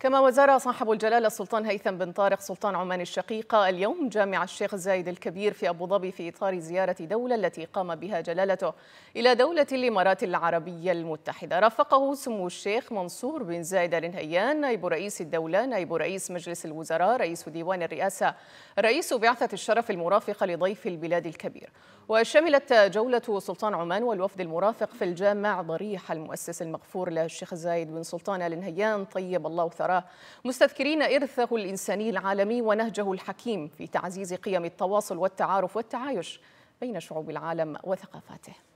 كما وزار صاحب الجلالة السلطان هيثم بن طارق سلطان عمان الشقيقة اليوم جامع الشيخ زايد الكبير في أبو ظبي في إطار زيارة دولة التي قام بها جلالته إلى دولة الإمارات العربية المتحدة رافقه سمو الشيخ منصور بن زايد آل نهيان نائب رئيس الدولة نائب رئيس مجلس الوزراء رئيس ديوان الرئاسة رئيس بعثة الشرف المرافقة لضيف البلاد الكبير وشملت جولة سلطان عمان والوفد المرافق في الجامع ضريح المؤسس المغفور للشيخ زايد بن سلطان آل نهيان طيب الله ثرى الوزراء مستذكرين إرثه الإنساني العالمي ونهجه الحكيم في تعزيز قيم التواصل والتعارف والتعايش بين شعوب العالم وثقافاته